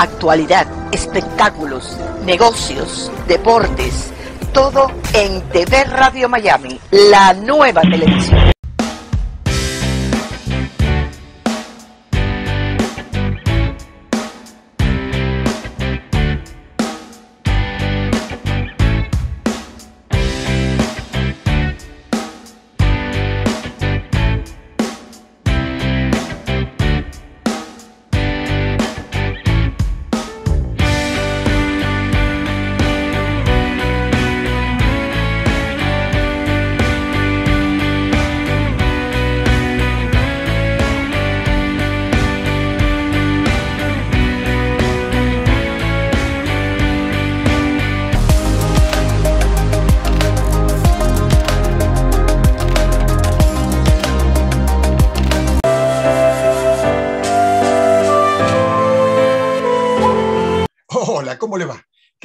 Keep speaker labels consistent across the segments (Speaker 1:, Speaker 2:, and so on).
Speaker 1: actualidad, espectáculos, negocios, deportes, todo en TV
Speaker 2: Radio Miami, la nueva televisión.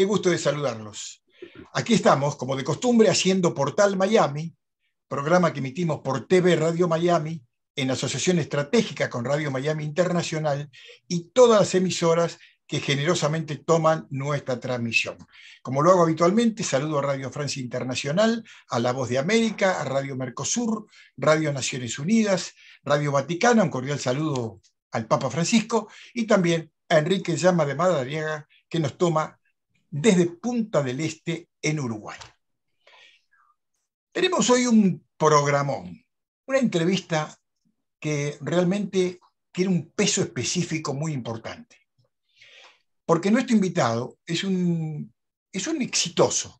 Speaker 1: gusto de saludarlos. Aquí estamos, como de costumbre, haciendo Portal Miami, programa que emitimos por TV Radio Miami, en asociación estratégica con Radio Miami Internacional y todas las emisoras que generosamente toman nuestra transmisión. Como lo hago habitualmente, saludo a Radio Francia Internacional, a La Voz de América, a Radio Mercosur, Radio Naciones Unidas, Radio Vaticana, un cordial saludo al Papa Francisco y también a Enrique Llama de Madariaga, que nos toma desde Punta del Este en Uruguay. Tenemos hoy un programón, una entrevista que realmente tiene un peso específico muy importante. Porque nuestro invitado es un, exitoso.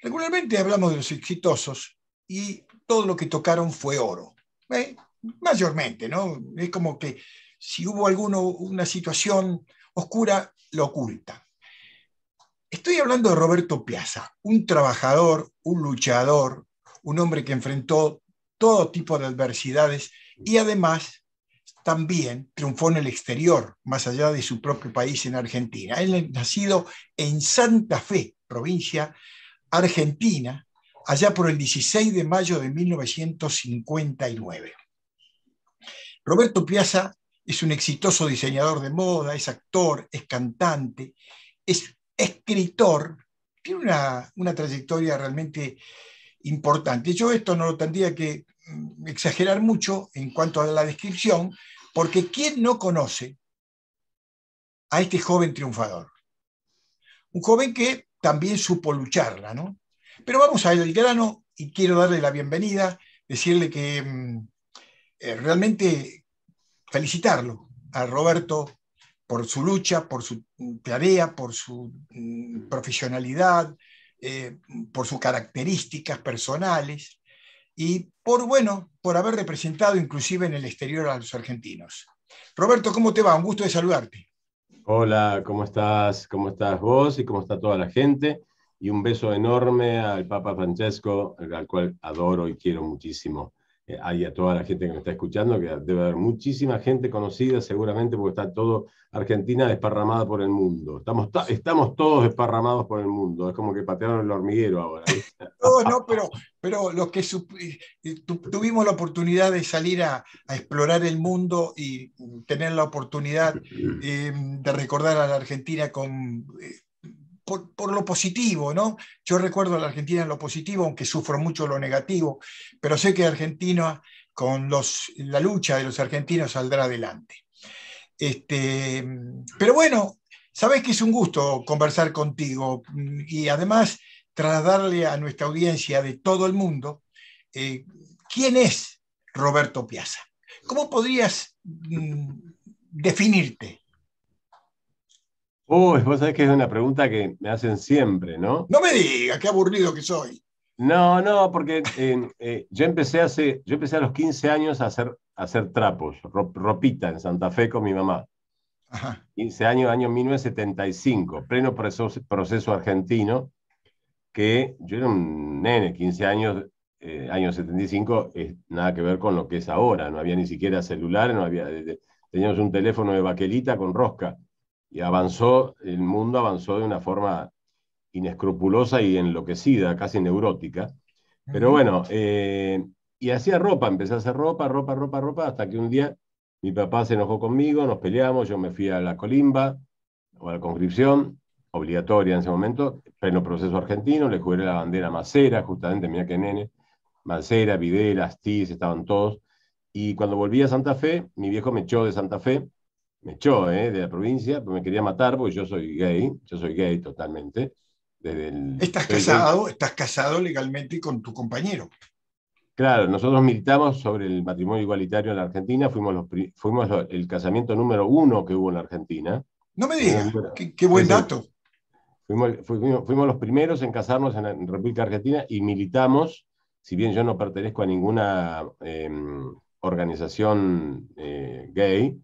Speaker 1: Regularmente hablamos de los exitosos y todo lo que tocaron fue oro. Eh, mayormente, ¿no? Es como que si hubo alguna una situación oscura, lo oculta. Estoy hablando de Roberto Piazza, un trabajador, un luchador, un hombre que enfrentó todo tipo de adversidades y además también triunfó en el exterior, más allá de su propio país en Argentina. Él ha nacido en Santa Fe, provincia argentina, allá por el 16 de mayo de 1959. Roberto Piazza es un exitoso diseñador de moda, es actor, es cantante, es escritor, tiene una, trayectoria realmente importante. Yo esto no lo tendría que mm, exagerar mucho en cuanto a la descripción, porque ¿quién no conoce a este joven triunfador? Un joven que también supo lucharla, ¿no? Pero vamos a ir al grano y quiero darle la bienvenida, decirle que mm, eh, realmente felicitarlo a Roberto por su lucha, por su mm, tarea, por su mm, profesionalidad, eh, por sus características personales y por, bueno, por haber representado inclusive en el exterior a los argentinos. Roberto,
Speaker 2: ¿cómo te va? Un gusto de saludarte. Hola, ¿cómo estás? ¿Cómo estás vos y cómo está toda la gente? Y un beso enorme al Papa Francesco, al cual adoro y quiero muchísimo. Hay eh, a toda la gente que me está escuchando, que debe haber muchísima gente conocida seguramente porque está todo Argentina desparramada por el mundo. Estamos, estamos todos desparramados por el mundo. Es como que patearon el hormiguero ahora.
Speaker 1: todos no, pero, pero los que tuvimos la oportunidad de salir a, explorar el mundo y tener la oportunidad em, de recordar a la Argentina con... Eh, por, lo positivo, ¿no? Yo recuerdo a la Argentina en lo positivo, aunque sufro mucho lo negativo, pero sé que Argentina, con la lucha de los argentinos, saldrá adelante. Este, pero bueno, sabes que es un gusto conversar contigo y además trasladarle a nuestra audiencia de todo el mundo eh, quién es Roberto Piazza. ¿Cómo podrías mm, definirte?
Speaker 2: Uy, vos sabés que es una pregunta que me hacen siempre, ¿no? No me digas, qué aburrido que soy. No, no, porque eh, yo empecé hace, yo empecé a los 15 años a hacer, a hacer trapos, ropita en Santa Fe con mi mamá. 15 años, año 1975, pleno proceso, argentino, que yo era un nene, 15 años, eh, año 75, nada que ver con lo que es ahora, no había ni siquiera celular, no había, teníamos un teléfono de baquelita con rosca y avanzó, el mundo avanzó de una forma inescrupulosa y enloquecida, casi neurótica. Pero bueno, eh, y hacía ropa, empecé a hacer ropa, ropa, ropa, ropa, hasta que un día mi papá se enojó conmigo, nos peleamos, yo me fui a la colimba o a la conscripción, obligatoria en ese momento, pleno proceso argentino, le jugué la bandera Macera, justamente, mira que nene, Macera, Videla, Astiz, estaban todos. Y cuando volví a Santa Fe, mi viejo me echó de Santa Fe me echó ¿eh? de la provincia, pues me quería matar, porque yo soy gay, yo soy gay totalmente. estás, casado,
Speaker 1: estás casado legalmente con tu compañero.
Speaker 2: Claro, nosotros militamos sobre el matrimonio igualitario en la Argentina, fuimos, los, fuimos el casamiento número uno que hubo en la Argentina. No me digas, qué, buen dato. Fuimos, los primeros en casarnos en, la, República Argentina y militamos, si bien yo no pertenezco a ninguna em, organización eh, gay,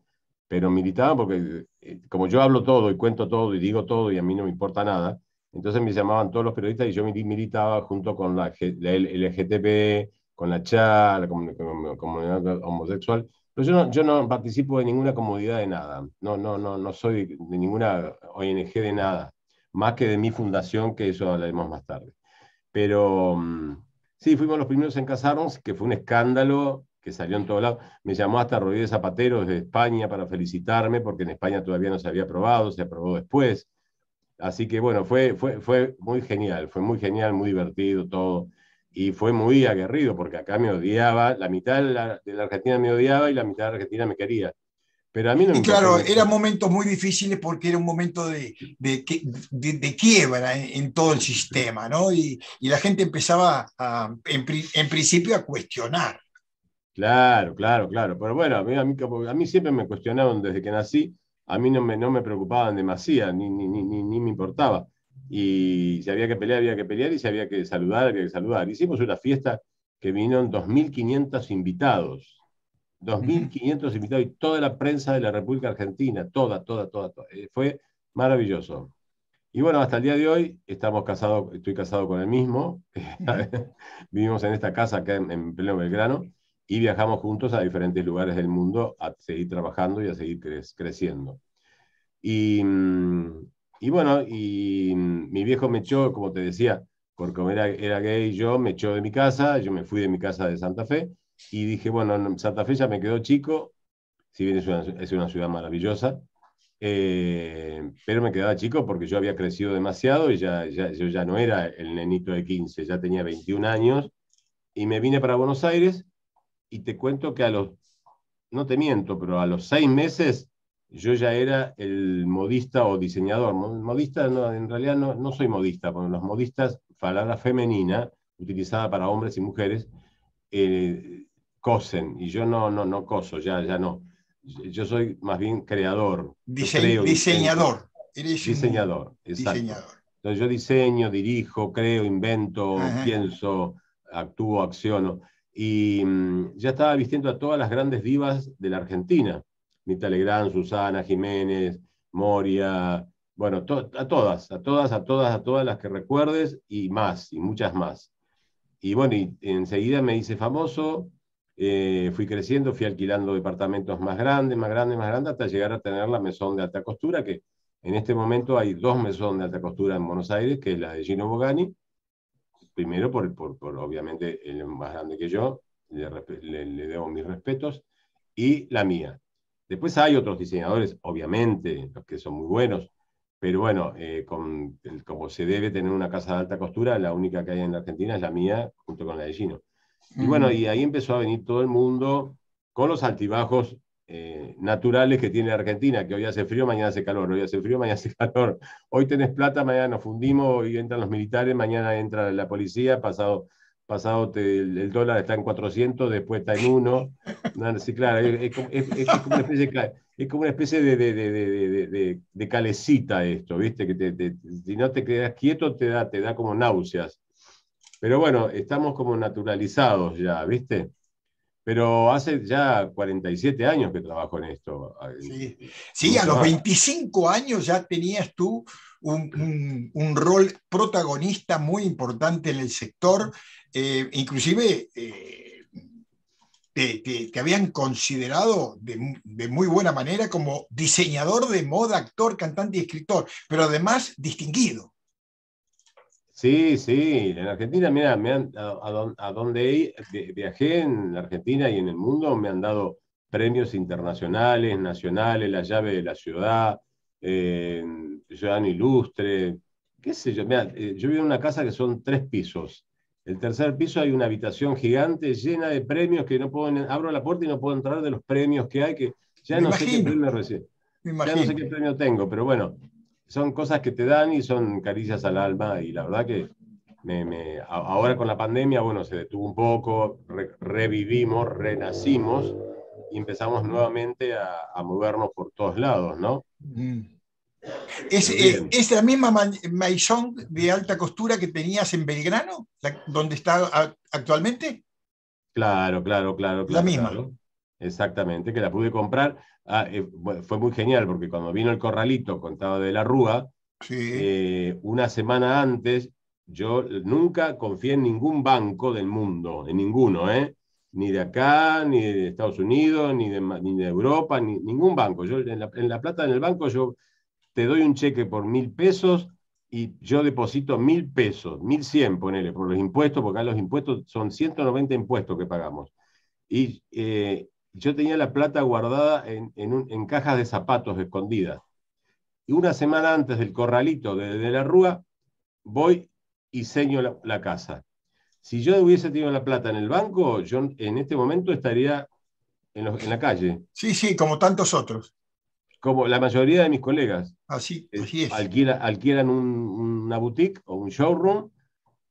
Speaker 2: pero militaba porque eh, como yo hablo todo y cuento todo y digo todo y a mí no me importa nada, entonces me llamaban todos los periodistas y yo militaba junto con la, LGTB, con la CHA, la comunidad homosexual, pero yo no, yo no participo de ninguna comodidad de nada, no, no, no, no soy de ninguna ONG de nada, más que de mi fundación, que eso hablaremos más tarde. Pero mm, sí, fuimos los primeros en casarnos, que fue un escándalo que salió en todos lados. Me llamó hasta Rodríguez Zapatero de España para felicitarme, porque en España todavía no se había aprobado, se aprobó después. Así que bueno, fue, fue, fue muy genial, fue muy genial, muy divertido todo. Y fue muy aguerrido, porque acá me odiaba, la mitad de la, Argentina me odiaba y la mitad de la Argentina me quería. Pero a mí no y claro, eran
Speaker 1: momentos muy difíciles porque era un momento de, de, de, quiebra en, todo el sistema, ¿no? Y, y la gente empezaba, a, en, en, principio, a cuestionar
Speaker 2: Claro, claro, claro. Pero bueno, a mí, siempre me cuestionaron desde que nací, a mí no me, no me preocupaban demasiado, ni, ni, me importaba. Y si había que pelear, había que pelear, y si había que saludar, había que saludar. Hicimos una fiesta que vinieron 2.500 invitados. 2.500 invitados y toda la prensa de la República Argentina, toda, toda, toda, eh, Fue maravilloso. Y bueno, hasta el día de hoy estamos casados, estoy casado con el mismo. Vivimos en esta casa acá en pleno Belgrano y viajamos juntos a diferentes lugares del mundo a seguir trabajando y a seguir creciendo. Mm, y, bueno, y mm, mi viejo me echó, como te decía, porque era, era gay yo, me echó de mi casa, yo me fui de mi casa de Santa Fe y dije, bueno, Santa Fe ya me quedó chico, si bien es una, ciudad maravillosa, eh, pero me quedaba chico porque yo había crecido demasiado y ya, yo ya no era el nenito de 15, ya tenía 21 años y me vine para Buenos Aires y te cuento que a los, no te miento, pero a los seis meses yo ya era el modista o diseñador. Modista, no, en realidad no, no soy modista, porque los modistas, palabra femenina, utilizada para hombres y mujeres, eh, cosen, y yo no, no, no coso, ya, ya no. Yo soy más bien creador. diseñador. diseñador, exacto. Diseñador. Entonces yo diseño, dirijo, creo, invento, pienso, actúo, acciono y mm, ya estaba vistiendo a todas las grandes divas de la Argentina. Nita Legrand, Susana, Jiménez, Moria, bueno, a todas, a todas, a todas, a todas las que recuerdes y más, y muchas más. Y bueno, y enseguida me hice famoso, eh, fui creciendo, fui alquilando departamentos más grandes, más grandes, más grandes, hasta llegar a tener la mesón de alta costura, que en este momento hay dos mesón de alta costura en Buenos Aires, que es la de Gino Bogani, primero, por, por, obviamente, el más grande que yo, le, debo mis respetos, y la mía. Después hay otros diseñadores, obviamente, los que son muy buenos, pero bueno, eh, con, como se debe tener una casa de alta costura, la única que hay en la Argentina es la mía, junto con la de Gino. Y bueno, y ahí empezó a venir todo el mundo con los altibajos eh, naturales que tiene Argentina, que hoy hace frío, mañana hace calor, hoy hace frío, mañana hace calor, hoy tenés plata, mañana nos fundimos, hoy entran los militares, mañana entra la policía, pasado, pasado el, dólar está en 400, después está en 1. claro, es, como una especie, de, de, de, de calecita esto, ¿viste? Que si no te quedas quieto te da, te da como náuseas. Pero bueno, estamos como naturalizados ya, ¿viste? Pero hace ya 47 años que trabajo en esto. Ah, sí, a los 25 años ya tenías tú
Speaker 1: un, rol protagonista muy importante en el sector. Eh, inclusive eh, te, habían considerado de, muy buena manera como diseñador de moda, actor, cantante y escritor, pero además distinguido.
Speaker 2: Sí, sí, en Argentina, mira, me han, a, dónde donde viajé en Argentina y en el mundo me han dado premios internacionales, nacionales, la llave de la ciudad, eh, ciudadano ilustre, qué sé yo. Mirá, eh, yo vivo en una casa que son tres pisos. El tercer piso hay una habitación gigante llena de premios que no puedo, abro la puerta y no puedo entrar de los premios que hay, que ya no sé qué premio Ya no sé qué premio tengo, pero bueno, son cosas que te dan y son caricias al alma y la verdad que ahora con la pandemia, bueno, se detuvo un poco, revivimos, renacimos y empezamos nuevamente a, movernos por todos lados, ¿no? Mm. Eh, es,
Speaker 1: la misma maison de alta costura que tenías en Belgrano, donde está actualmente?
Speaker 2: Claro, claro, claro. la misma. Claro. Exactamente, que la pude comprar. Ah, eh, fue muy genial porque cuando vino el corralito, contaba de la Rúa, sí. Eh, una semana antes, yo nunca confié en ningún banco del mundo, en ninguno, ¿eh? ni de acá, ni de Estados Unidos, ni de, ni de Europa, ni ningún banco. Yo en la, plata en el banco yo te doy un cheque por mil pesos y yo deposito mil pesos, mil cien, ponele, por los impuestos, porque acá los impuestos son 190 impuestos que pagamos. Y eh, yo tenía la plata guardada en, cajas de zapatos escondidas. Y una semana antes del corralito de, la Rúa, voy y seño la, casa. Si yo hubiese tenido la plata en el banco, yo en este momento estaría en, en la calle. Sí, sí, como tantos otros. Como la mayoría de mis colegas. Así, eh, así es. una boutique o un showroom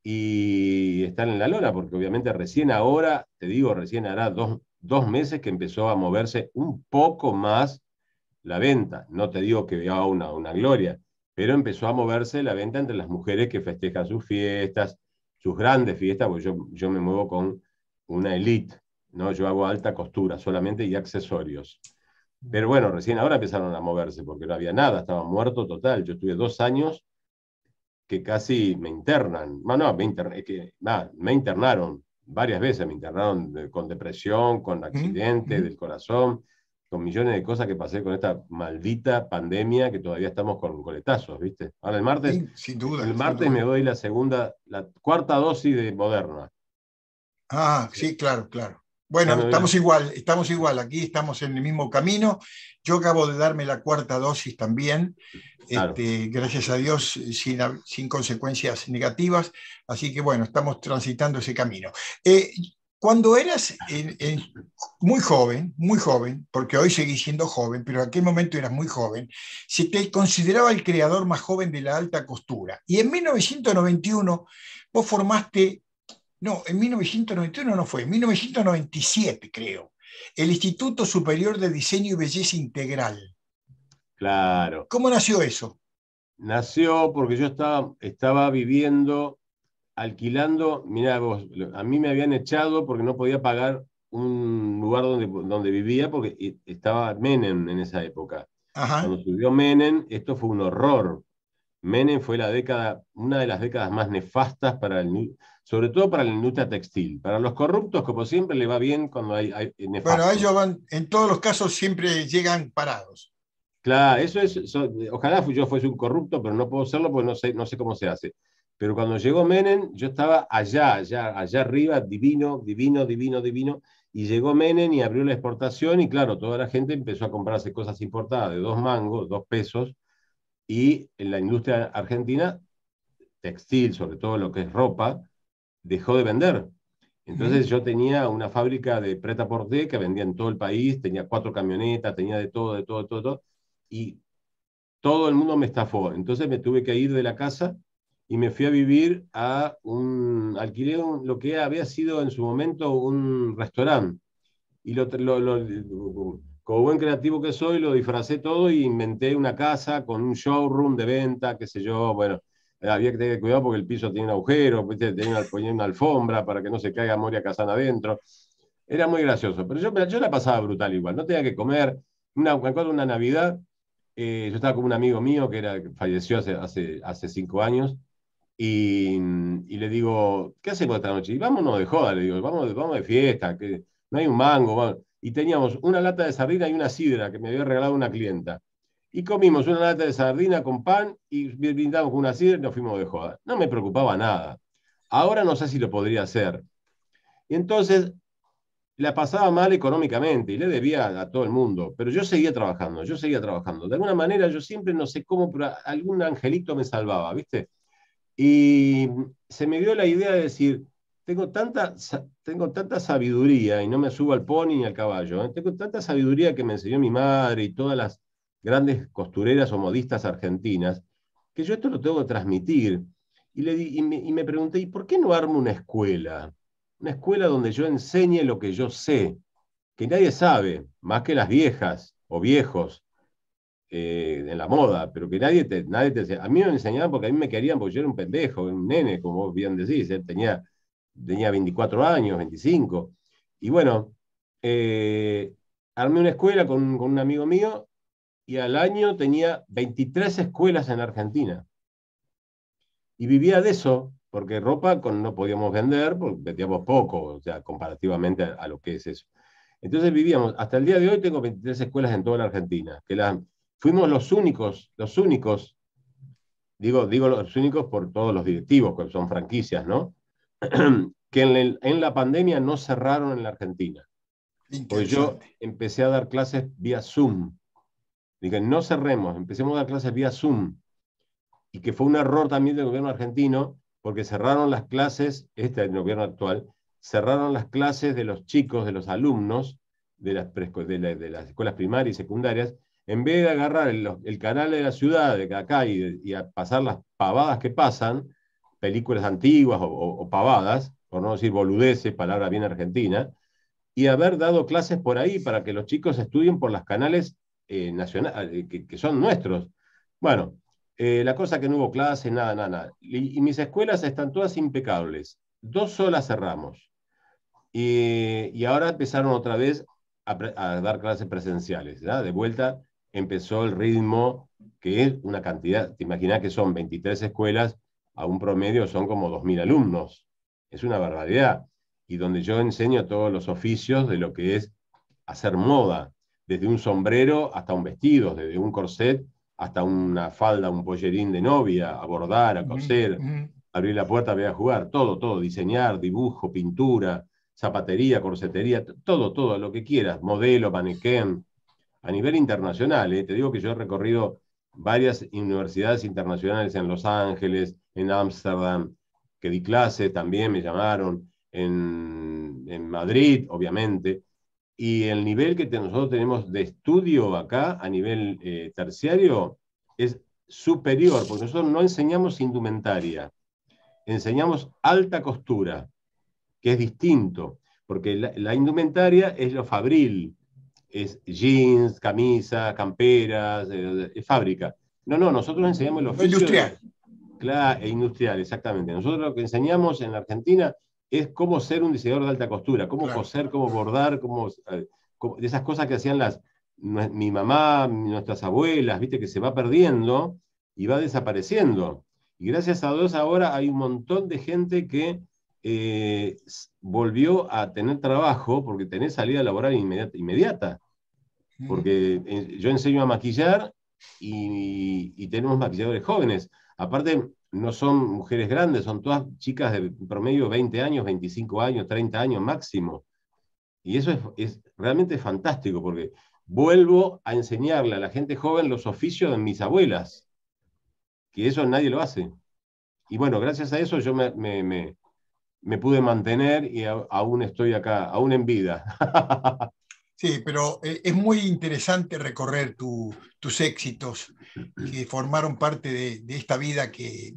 Speaker 2: y están en la lona, porque obviamente recién ahora, te digo, recién hará dos, dos meses que empezó a moverse un poco más la venta. No te digo que vea una, una gloria, pero empezó a moverse la venta entre las mujeres que festejan sus fiestas, sus grandes fiestas, porque yo, yo me muevo con una elite, ¿no? Yo hago alta costura solamente y accesorios. Pero bueno, recién ahora empezaron a moverse porque no había nada, estaba muerto total. Yo tuve dos años que casi me internan. no no, me, me internaron varias veces me internaron con depresión, con accidente del corazón, con millones de cosas que pasé con esta maldita pandemia que todavía estamos con coletazos, ¿viste? Ahora el martes, sin duda, el martes me doy la segunda, la cuarta dosis de Moderna.
Speaker 1: Ah, sí, claro, claro.
Speaker 2: Bueno, estamos
Speaker 1: igual, estamos igual, aquí estamos en el mismo camino. Yo acabo de darme la cuarta dosis también, este, gracias a Dios, sin, consecuencias negativas. Así que bueno, estamos transitando ese camino. Eh, cuando eras muy joven, muy joven, porque hoy seguís siendo joven, pero en aquel momento eras muy joven, se te consideraba el creador más joven de la alta costura. Y en 1991 vos formaste no, en 1991 no fue, en 1997 creo. El Instituto Superior de Diseño y Belleza Integral.
Speaker 2: Claro. ¿Cómo nació eso? Nació porque yo estaba, viviendo, alquilando, Mira vos, a mí me habían echado porque no podía pagar un lugar donde, donde vivía porque estaba Menem en esa época. Ajá. Cuando subió Menem, esto fue un horror. Menem fue la década, una de las décadas más nefastas para el, sobre todo para la industria textil. Para los corruptos, como siempre, le va bien cuando hay... bueno,
Speaker 1: ellos van, en todos los casos siempre llegan parados.
Speaker 2: Claro, eso es, ojalá yo fuese un corrupto, pero no puedo serlo porque no sé, no sé cómo se hace. Pero cuando llegó Menem, yo estaba allá, allá, allá arriba, divino, divino, divino, divino. Y llegó Menem y abrió la exportación y claro, toda la gente empezó a comprarse cosas importadas de dos mangos, dos pesos. Y en la industria argentina, textil, sobre todo lo que es ropa, dejó de vender. Entonces yo tenía una fábrica de preta por que vendía en todo el país, tenía cuatro camionetas, tenía de todo, de todo, de todo, todo. Y todo el mundo me estafó. Entonces me tuve que ir de la casa y me fui a vivir a un alquiler, lo que había sido en su momento un restaurante. Y lo, como buen creativo que soy, lo disfracé todo y inventé una casa con un showroom de venta, qué sé yo, bueno. Eh, había que tener cuidado porque el piso tenía un agujero, pues Tenía, ponía una alfombra para que no se caiga Moria Casana adentro. Era muy gracioso, pero yo, yo la pasaba brutal igual, no tenía que comer. Una, me acuerdo una Navidad, eh, yo estaba con un amigo mío que, era, falleció hace, hace, hace, cinco años, y, y, le digo, ¿qué hacemos esta noche? Y vámonos de joda, le digo, vamos, vamos de fiesta, que no hay un mango. Y teníamos una lata de sardina y una sidra que me había regalado una clienta y comimos una lata de sardina con pan y brindamos con una sidra y nos fuimos de joda. No me preocupaba nada. Ahora no sé si lo podría hacer. Y entonces la pasaba mal económicamente y le debía a todo el mundo, pero yo seguía trabajando, yo seguía trabajando. De alguna manera yo siempre, no sé cómo, pero algún angelito me salvaba, ¿viste? Y se me dio la idea de decir, tengo tanta, tengo tanta sabiduría, y no me subo al pony ni al caballo, ¿eh? tengo tanta sabiduría que me enseñó mi madre y todas las grandes costureras o modistas argentinas, que yo esto lo tengo que transmitir. Y, le y, me, pregunté, ¿y por qué no armo una escuela? Una escuela donde yo enseñe lo que yo sé, que nadie sabe, más que las viejas o viejos, eh, en la moda, pero que nadie te, nadie A mí me enseñaban porque a mí me querían porque yo era un pendejo, un nene, como bien decís, eh, tenía, tenía 24 años, 25. Y bueno, eh, armé una escuela con, un amigo mío y al año tenía 23 escuelas en Argentina. Y vivía de eso, porque ropa con, no podíamos vender, porque vendíamos poco, o sea, comparativamente a, lo que es eso. Entonces vivíamos, hasta el día de hoy tengo 23 escuelas en toda la Argentina, que la, fuimos los únicos, los únicos, digo, digo los únicos por todos los directivos, que son franquicias, ¿no? que en, la pandemia no cerraron en la Argentina. Pues yo empecé a dar clases vía Zoom Digan, no cerremos, empecemos a dar clases vía Zoom. Y que fue un error también del gobierno argentino, porque cerraron las clases, este el gobierno actual, cerraron las clases de los chicos, de los alumnos de las, de, las escuelas primarias y secundarias, en vez de agarrar el, canal de la ciudad, de acá, y, pasar las pavadas que pasan, películas antiguas o, o pavadas, por no decir boludeces, palabra bien argentina, y haber dado clases por ahí para que los chicos estudien por las canales eh, eh, que, son nuestros. Bueno, eh, la cosa que no hubo clases, nada, nada, nada. Y, mis escuelas están todas impecables. Dos solas cerramos. Y, ahora empezaron otra vez a, dar clases presenciales. De vuelta empezó el ritmo, que es una cantidad, te imaginas que son 23 escuelas, a un promedio son como 2.000 alumnos. Es una barbaridad. Y donde yo enseño todos los oficios de lo que es hacer moda, desde un sombrero hasta un vestido, desde un corset hasta una falda, un pollerín de novia, a bordar, a coser, abrir la puerta, ver a jugar, todo, todo, diseñar, dibujo, pintura, zapatería, corsetería, todo, todo, lo que quieras, modelo, manequén. A nivel internacional, ¿eh? te digo que yo he recorrido varias universidades internacionales en Los Ángeles, en Ámsterdam, que di clases, también me llamaron, en, en Madrid, obviamente, y el nivel que nosotros tenemos de estudio acá a nivel eh, terciario es superior, porque nosotros no enseñamos indumentaria, enseñamos alta costura, que es distinto, porque la, indumentaria es lo fabril, es jeans, camisas, camperas, eh, fábrica. No, no, nosotros enseñamos los... Industrial. claro, e industrial, exactamente. Nosotros lo que enseñamos en la Argentina es cómo ser un diseñador de alta costura, cómo coser, cómo bordar, cómo, eh, esas cosas que hacían las, mi mamá, nuestras abuelas, viste que se va perdiendo y va desapareciendo. Y gracias a Dios ahora hay un montón de gente que eh, volvió a tener trabajo porque tenés salida laboral inmediata. Porque eh, yo enseño a maquillar y, y, tenemos maquilladores jóvenes. Aparte, no son mujeres grandes, son todas chicas de promedio 20 años, 25 años, 30 años máximo. Y eso es, realmente fantástico porque vuelvo a enseñarle a la gente joven los oficios de mis abuelas, que eso nadie lo hace. Y bueno, gracias a eso yo me, me, pude mantener y aún estoy acá, aún en vida.
Speaker 1: sí, pero eh, es muy interesante recorrer tu, tus éxitos que formaron parte de, esta vida que,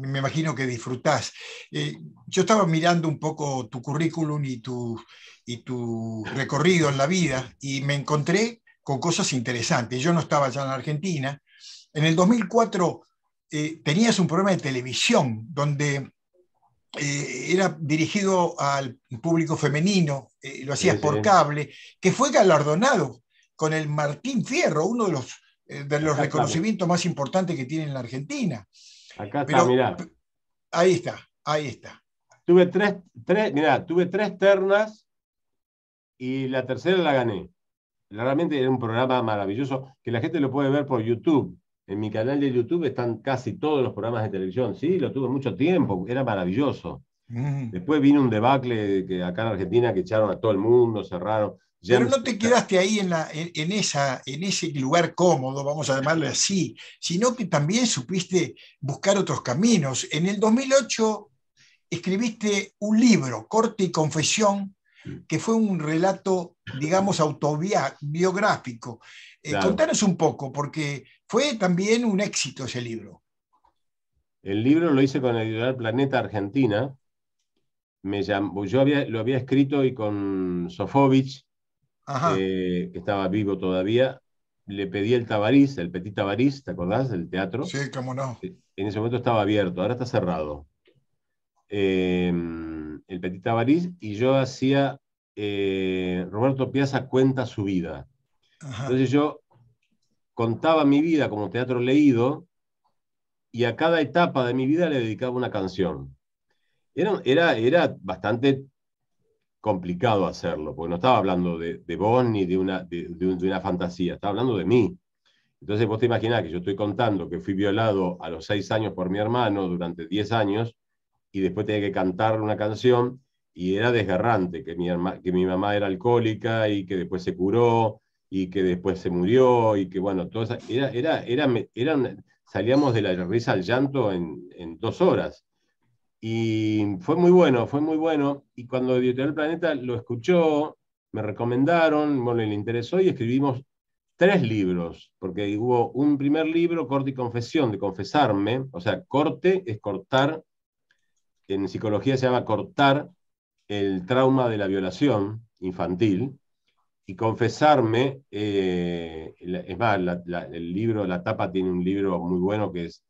Speaker 1: me imagino que disfrutás. Eh, yo estaba mirando un poco tu currículum y tu, y tu recorrido en la vida y me encontré con cosas interesantes. Yo no estaba ya en Argentina. En el 2004 eh, tenías un programa de televisión donde eh, era dirigido al público femenino, lo hacías por cable, que fue galardonado con el Martín Fierro, uno de los eh, de los reconocimientos más importantes que tiene en la Argentina.
Speaker 2: Acá está, Pero, mirá. Ahí está, ahí está. Tuve tres, tres, mirá, tuve tres ternas y la tercera la gané. Realmente era un programa maravilloso que la gente lo puede ver por YouTube. En mi canal de YouTube están casi todos los programas de televisión. Sí, lo tuve mucho tiempo, era maravilloso. Mm. Después vino un debacle que acá en Argentina que echaron a todo el mundo, cerraron. Pero no
Speaker 1: te quedaste ahí en, la, en, esa, en ese lugar cómodo, vamos a llamarlo así, sino que también supiste buscar otros caminos. En el 2008 escribiste un libro, Corte y Confesión, que fue un relato, digamos, autobiográfico. Eh, contanos un poco, porque fue también un éxito ese libro.
Speaker 2: El libro lo hice con el editorial Planeta Argentina. Me yo lo había escrito y con Sofovich, eh, que estaba vivo todavía, le pedí el Tabarís, el Petit Tabarís, ¿te acordás? El teatro. Sí, cómo no. Eh, en ese momento estaba abierto, ahora está cerrado. Em, el Petit Tabarís, y yo hacía eh, Roberto Piazza cuenta su vida. Entonces yo contaba mi vida como teatro leído y a cada etapa de mi vida le dedicaba una canción. Era, era, era bastante complicado hacerlo, porque no estaba hablando de, de vos ni de una, de, una fantasía, estaba hablando de mí. Entonces vos te imaginás que yo estoy contando que fui violado a los seis años por mi hermano durante diez años y después tenía que cantar una canción y era desgarrante, que mi, que mi mamá era alcohólica y que después se curó y que después se murió y que bueno, todo era, era, era, eran, salíamos de la risa al llanto en, en dos horas. Y fue muy bueno, fue muy bueno. Y cuando el Planeta lo escuchó, me recomendaron, bueno, le interesó y escribimos tres libros, porque hubo un primer libro, Corte y Confesión, de confesarme, o sea, corte es cortar, en psicología se llama cortar el trauma de la violación infantil, y confesarme, eh, es más, el libro, la tapa tiene un libro muy bueno que es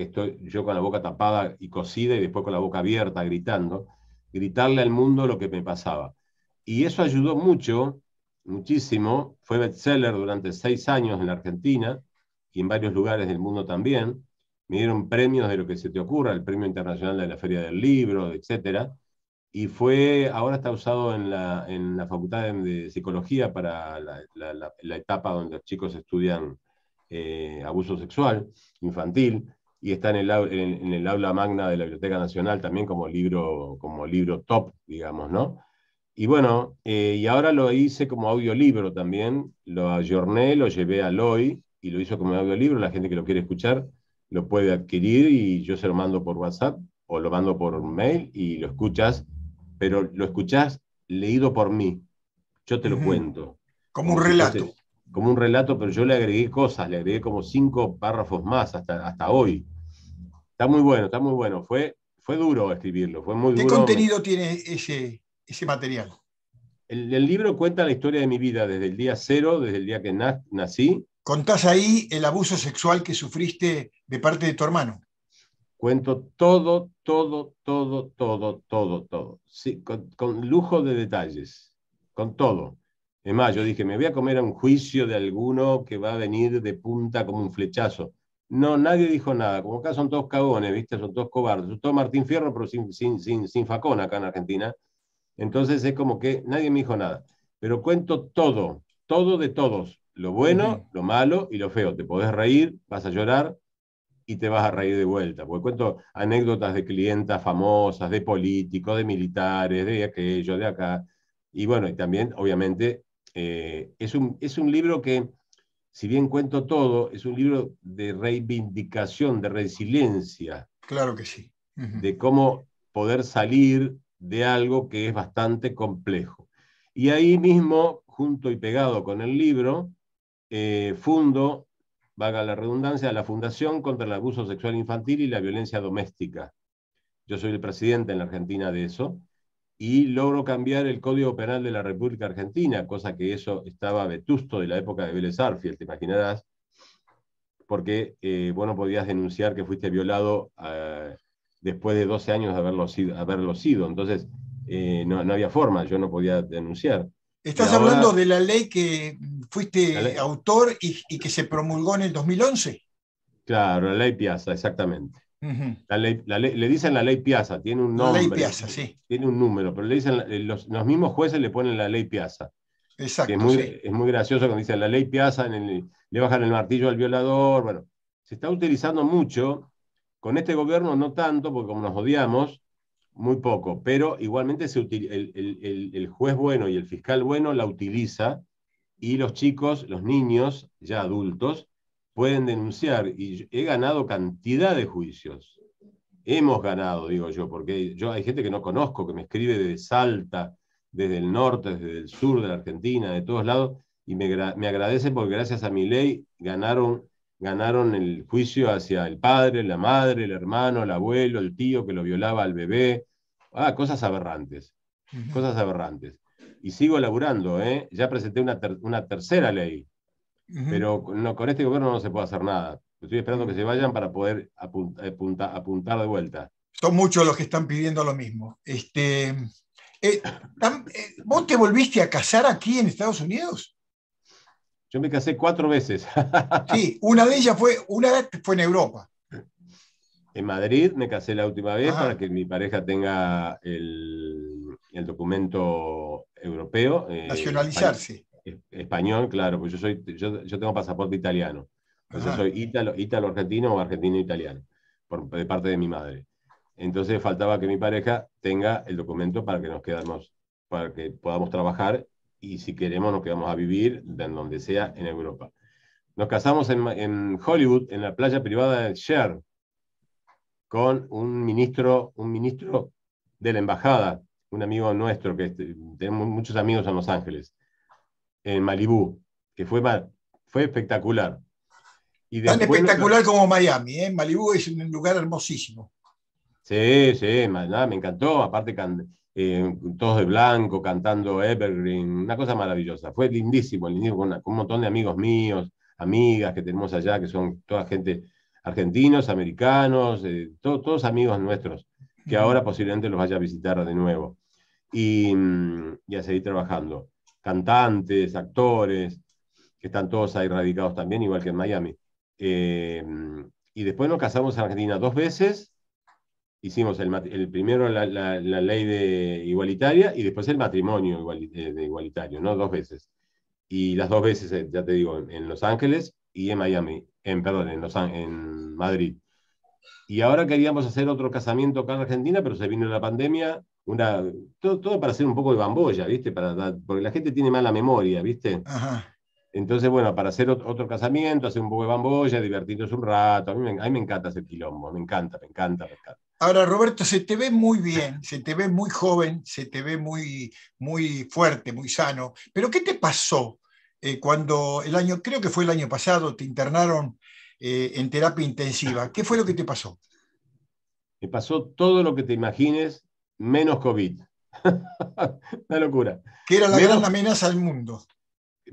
Speaker 2: que estoy yo con la boca tapada y cosida y después con la boca abierta gritando, gritarle al mundo lo que me pasaba. Y eso ayudó mucho, muchísimo. Fue bestseller durante seis años en la Argentina y en varios lugares del mundo también. Me dieron premios de lo que se te ocurra, el Premio Internacional de la Feria del Libro, etcétera y fue, ahora está usado en la, Facultad de, Psicología para la, etapa donde los chicos estudian eh, abuso sexual infantil, y está en el, aula magna de la Biblioteca Nacional también como libro, como libro top, digamos, ¿no? Y bueno, eh, y ahora lo hice como audiolibro también, lo ayorné, lo llevé a Loy y lo hizo como audiolibro, la gente que lo quiere escuchar lo puede adquirir y yo se lo mando por WhatsApp o lo mando por mail y lo escuchas, pero lo escuchas leído por mí, yo te lo cuento. Como un relato como un relato, pero yo le agregué cosas, le agregué como cinco párrafos más hasta, hasta hoy. Está muy bueno, está muy bueno. Fue, fue duro escribirlo, fue muy ¿Qué duro. contenido
Speaker 1: tiene ese, ese material?
Speaker 2: El, libro cuenta la historia de mi vida desde el día cero, desde el día que nací.
Speaker 1: Contás ahí el abuso sexual que sufriste de parte de tu hermano.
Speaker 2: Cuento todo, todo, todo, todo, todo, todo. Sí, con lujo de detalles, con todo. Es más, yo dije, me voy a comer a un juicio de alguno que va a venir de punta como un flechazo. No, nadie dijo nada. Como acá son todos cagones, ¿viste? Son todos cobardes. Son todos Martín Fierro, pero sin, sin, sin, sin facón acá en Argentina. Entonces es como que nadie me dijo nada. Pero cuento todo, todo de todos. Lo bueno, lo malo y lo feo. Te podés reír, vas a llorar y te vas a reír de vuelta. Porque cuento anécdotas de clientas famosas, de políticos, de militares, de aquello, de acá. Y bueno, y también, obviamente, eh, es, un, es un libro que, si bien cuento todo, es un libro de reivindicación, de resiliencia. Claro que sí. De cómo poder salir de algo que es bastante complejo. Y ahí mismo, junto y pegado con el libro, eh, fundo, valga la redundancia, la Fundación contra el Abuso Sexual Infantil y la Violencia Doméstica. Yo soy el presidente en la Argentina de eso y logró cambiar el Código Penal de la República Argentina, cosa que eso estaba vetusto de la época de Vélez Arfiel, te imaginarás, porque eh, vos no podías denunciar que fuiste violado eh, después de 12 años de haberlo sido. Haberlo sido. Entonces, eh, no, había forma, yo no podía denunciar. Estás hablando de
Speaker 1: la ley que fuiste autor y, y que se promulgó en el 2011.
Speaker 2: Claro, la ley Piazza, exactamente le dicen la ley Piazza, tiene un nombre. Tiene un número, pero le dicen, eh, los, mismos jueces le ponen la ley Piazza. Exacto. Es muy, es muy, gracioso cuando dicen la ley Piazza, le bajan el martillo al violador. Bueno, se está utilizando mucho. Con este gobierno no tanto, porque como nos odiamos, muy poco, pero igualmente se el, el, juez bueno y el fiscal bueno la utiliza y los chicos, los niños ya adultos, pueden denunciar y he ganado cantidad de juicios. Hemos ganado, digo yo, porque yo hay gente que no conozco, que me escribe desde Salta, desde el norte, desde el sur de la Argentina, de todos lados, y me, agradece agradecen porque gracias a mi ley ganaron, ganaron el juicio hacia el padre, la madre, el hermano, el abuelo, el tío que lo violaba al bebé. Ah, cosas aberrantes, cosas aberrantes. Y sigo laburando, ¿eh? ya presenté una tercera ley pero no, con este gobierno no se puede hacer nada. Estoy esperando que se vayan para poder eh, apuntar de vuelta.
Speaker 1: Son muchos los que están pidiendo lo mismo. Este, eh, eh, ¿Vos te volviste a casar aquí en Estados Unidos? Yo me casé
Speaker 2: cuatro veces.
Speaker 1: sí, una de ellas fue, una vez fue en Europa.
Speaker 2: En Madrid me casé la última vez ah. para que mi pareja tenga el, documento europeo. Nacionalizarse. Español, claro, pues yo, soy, yo, tengo pasaporte italiano. Entonces ah. soy ítalo, ítalo argentino o argentino italiano, por, de parte de mi madre. Entonces faltaba que mi pareja tenga el documento para que nos quedamos, para que podamos trabajar y si queremos nos quedamos a vivir en donde sea en Europa. Nos casamos en, Hollywood, en la playa privada de Sher, con un ministro, un ministro de la embajada, un amigo nuestro, que este, tenemos muchos amigos en Los Ángeles en Malibú, que fue, fue espectacular. Y Tan espectacular como Miami,
Speaker 1: ¿eh? Malibú es un lugar hermosísimo.
Speaker 2: Sí, sí, me encantó. Aparte, eh, todos de blanco, cantando Evergreen, una cosa maravillosa. Fue lindísimo, lindísimo, con, un montón de amigos míos, amigas que tenemos allá, que son toda gente argentinos, americanos, eh, todos amigos nuestros, que ahora posiblemente los vaya a visitar de nuevo. Y, mm, y a seguir trabajando cantantes, actores, que están todos ahí radicados también, igual que en Miami. Eh, y después nos casamos en Argentina dos veces. Hicimos el, primero la, ley de igualitaria y después el matrimonio eh, de igualitario, ¿no? Dos veces. Y las dos veces, eh, ya te digo, en, Los Ángeles y en Miami, en, perdón, en, Los, en Madrid. Y ahora queríamos hacer otro casamiento acá en Argentina, pero se vino la pandemia una, todo, para hacer un poco de bamboya, ¿viste? Para, porque la gente tiene mala memoria, ¿viste? Entonces, bueno, para hacer otro casamiento, hacer un poco de bamboya, divertirnos un rato. A mí, me, encanta ese quilombo, me encanta, me encanta,
Speaker 1: Ahora, Roberto, se te ve muy bien, se te ve muy joven, se te ve muy, muy fuerte, muy sano. Pero, ¿qué te pasó eh, cuando el año, creo que fue el año pasado, te internaron eh, en terapia intensiva? ¿Qué fue lo que te pasó?
Speaker 2: Me pasó todo lo que te imagines menos COVID. Una locura. Que era la gran
Speaker 1: amenaza al mundo.